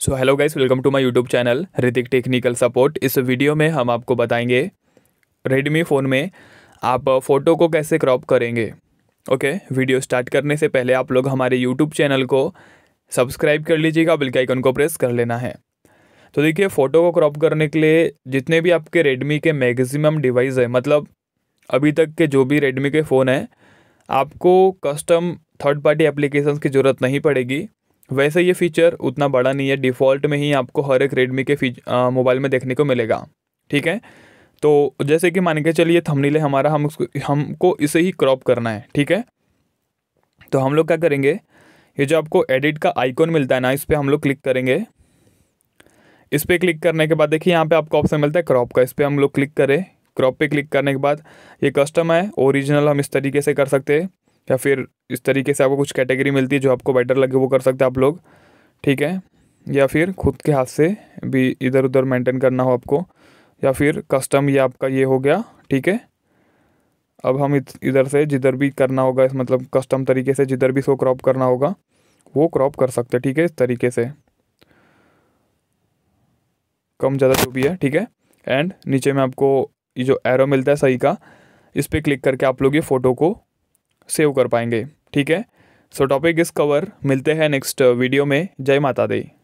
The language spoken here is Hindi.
so hello guys welcome to my YouTube channel Hrithik technical support इस वीडियो में हम आपको बताएंगे रेडमी फ़ोन में आप फ़ोटो uh, को कैसे क्रॉप करेंगे ओके वीडियो स्टार्ट करने से पहले आप लोग हमारे यूट्यूब चैनल को सब्सक्राइब कर लीजिएगा बिल के आइकन को प्रेस कर लेना है तो देखिए फ़ोटो को क्रॉप करने के लिए जितने भी आपके रेडमी के मैगजिमम डिवाइस है मतलब अभी तक के जो भी रेडमी के फ़ोन हैं आपको कस्टम थर्ड पार्टी एप्लीकेशन की ज़रूरत नहीं पड़ेगी वैसे ये फीचर उतना बड़ा नहीं है डिफ़ॉल्ट में ही आपको हर एक रेडमी के फीच मोबाइल में देखने को मिलेगा ठीक है तो जैसे कि मान के चलिए थमनील है हमारा हम उसको हमको इसे ही क्रॉप करना है ठीक है तो हम लोग क्या करेंगे ये जो आपको एडिट का आइकॉन मिलता है ना इस पर हम लोग क्लिक करेंगे इस पर क्लिक करने के बाद देखिए यहाँ पे आपको ऑप्शन मिलता है क्रॉप का इस पर हम लोग क्लिक करें क्रॉप पे क्लिक करने के बाद ये कस्टम है ओरिजिनल हम इस तरीके से कर सकते हैं या फिर इस तरीके से आपको कुछ कैटेगरी मिलती है जो आपको बेटर लगे वो कर सकते हैं आप लोग ठीक है या फिर खुद के हाथ से भी इधर उधर मेंटेन करना हो आपको या फिर कस्टम या आपका ये हो गया ठीक है अब हम इधर से जिधर भी करना होगा इस मतलब कस्टम तरीके से जिधर भी इसको क्रॉप करना होगा वो क्रॉप कर सकते हैं ठीक है इस तरीके से कम ज़्यादा जो भी है ठीक है एंड नीचे में आपको ये जो एरो मिलता है सही का इस पर क्लिक करके आप लोग ये फ़ोटो को सेव कर पाएंगे ठीक है सो टॉपिक इस कवर मिलते हैं नेक्स्ट वीडियो में जय माता दी